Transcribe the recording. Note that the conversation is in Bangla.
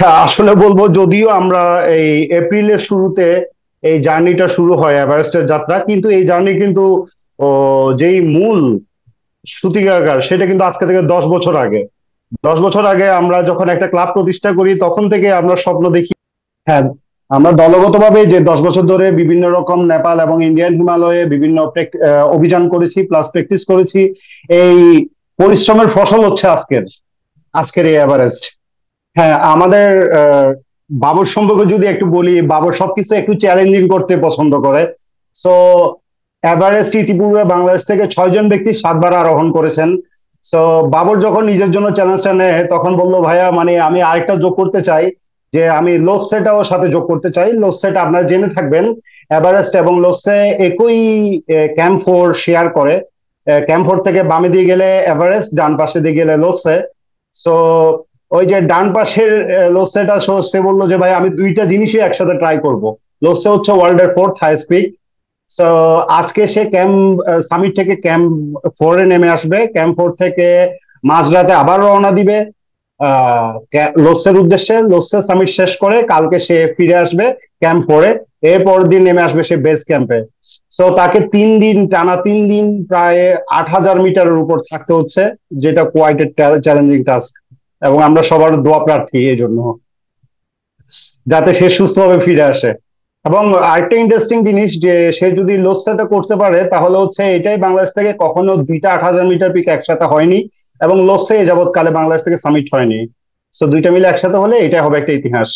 হ্যাঁ আসলে বলবো যদিও আমরা এই এপ্রিলের শুরুতে এই জার্নিটা শুরু হয় এভারেস্টের যাত্রা কিন্তু এই জার্নি কিন্তু যেই মূল সুতিকাগার সেটা কিন্তু আজকে থেকে দশ বছর আগে দশ বছর আগে আমরা যখন একটা ক্লাব প্রতিষ্ঠা করি তখন থেকে আমরা স্বপ্ন দেখি হ্যাঁ আমরা দলগতভাবে যে দশ বছর ধরে বিভিন্ন রকম নেপাল এবং ইন্ডিয়ান হিমালয়ে বিভিন্ন অভিযান করেছি প্লাস প্র্যাকটিস করেছি এই পরিশ্রমের ফসল হচ্ছে আজকের আজকের এই এভারেস্ট হ্যাঁ আমাদের বাবর সম্পর্কে যদি একটু বলি বাবর সবকিছু একটু চ্যালেঞ্জিং করতে পছন্দ করে সো এভারেস্ট ইতিপূর্বে বাংলাদেশ থেকে ছয়জন ব্যক্তি সাতবার আরোহণ করেছেন সো বাবর যখন নিজের জন্য চ্যালেঞ্জটা নেয় তখন বললো ভাইয়া মানে আমি আরেকটা যোগ করতে চাই যে আমি লোসেটাও সাথে যোগ করতে চাই লোসেট আপনারা জেনে থাকবেন এভারেস্ট এবং লোসে একই ক্যাম্প ফোর শেয়ার করে ক্যাম্প ফোর থেকে বামে দিয়ে গেলে এভারেস্ট ডান পাশে দিয়ে গেলে লোসে সো ওই যে ডান পাশের লোসেটা সে বললো যে ভাই আমি দুইটা জিনিসই একসাথে ট্রাই করব লোসে হচ্ছে ওয়ার্ল্ডের ফোর্থ হাই পিক সো আজকে সে ক্যাম্প সামিট থেকে ক্যাম্প ফোরে নেমে আসবে ক্যাম্প ফোর থেকে মাঝরাতে আবার রওনা দিবে লোসের উদ্দেশ্যে লোসের সামিট শেষ করে কালকে সে ফিরে আসবে ক্যাম্প ফোরে এরপর দিন নেমে আসবে সে বেস ক্যাম্পে সো তাকে তিন দিন টানা তিন দিন প্রায় আট হাজার মিটারের উপর থাকতে হচ্ছে যেটা কোয়াইট চ্যালেঞ্জিং টাস্ক এবং আমরা সবার দোয়া প্রার্থী এই জন্য যাতে সে সুস্থভাবে ফিরে আসে এবং আরেকটা ইন্টারেস্টিং জিনিস যে সে যদি লোডশেডটা করতে পারে তাহলে হচ্ছে এটাই বাংলাদেশ থেকে কখনো দুইটা আট হাজার মিটার পিক একসাথে হয়নি এবং লোডসে যাবৎকালে বাংলাদেশ থেকে সামিট হয়নি সো দুইটা মিলে একসাথে হলে এটা হবে একটা ইতিহাস